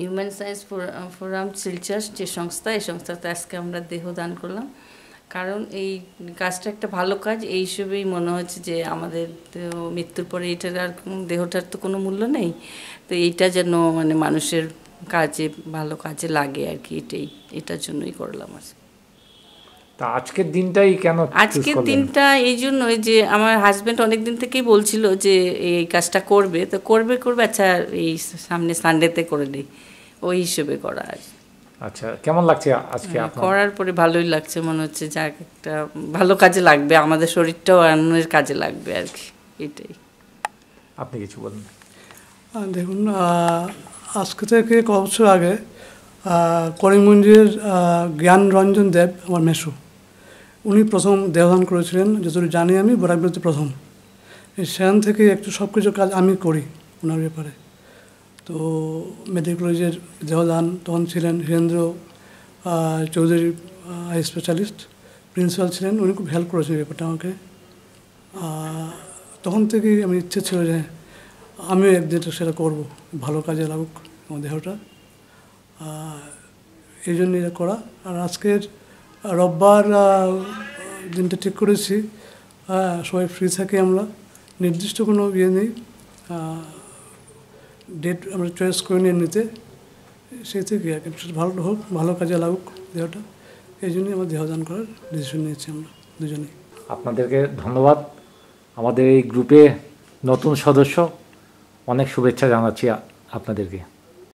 human science forum Silchar যে সংস্থা এই সংস্থাতে আজকে আমরা দেহ দান করলাম কারণ এই কাজটা একটা ভালো কাজ এই হিসেবেই মনে হচ্ছে যে আমাদের মৃত্যুর পরে এটার আর দেহটার তো কোনো মূল্য নেই তো এইটা যেন মানে মানুষের কাজে ভালো কাজে লাগে আর কি এটাই এটার জন্যই করলাম আর তা আজকের দিনটাই কেন আজকের দিনটা এই জন্য যে আমার হাজব্যান্ড অনেক দিন থেকেই বলছিল যে এই কাজটা করবে তো করবে করবে আচ্ছা এই সামনে সানডেতে করে দিই ওই হিসেবে করা আর আচ্ছা কেমন লাগছে আজকে হ্যাঁ, করার পরে ভালোই লাগছে মনে হচ্ছে যাক একটা ভালো কাজে লাগবে আমাদের শরীরটাও অন্যের কাজে লাগবে আর কি এটাই আপনি কিছু বলুন দেখুন আজকে থেকে কবছর আগে করিমগঞ্জের জ্ঞান রঞ্জন দেব আমার মেসু উনি প্রথম দেহদান করেছিলেন যেহেতু জানি আমি বরাকবিরতি প্রথম সেখান থেকে একটু সব কিছু কাজ আমি করি ওনার ব্যাপারে তো মেডিকেল কলেজের দেহদান তখন ছিলেন Hirendra Chowdhury eye specialist principal ছিলেন উনি খুব হেল্প করেছেন ব্যাপারটা আমাকে তখন থেকেই আমি ইচ্ছে ছিল যে আমিও একদিন সেটা করব ভালো কাজে লাগুক আমার দেহটা এই জন্য করা আর আজকের রোববার দিনটা ঠিক করেছি হ্যাঁ, সবাই ফ্রি থাকি আমরা নির্দিষ্ট কোনো ইয়ে নেই ডেট আমরা চয়েস করে নিয়ে নিতে সেই থেকে ভালো হোক ভালো কাজে লাগুক দেহটা এই জন্যই আমার দেহদান করার ডিসিশন নিয়েছি আমরা দুজনেই আপনাদেরকে ধন্যবাদ আমাদের এই গ্রুপে নতুন সদস্য অনেক শুভেচ্ছা জানাচ্ছি আপনাদেরকে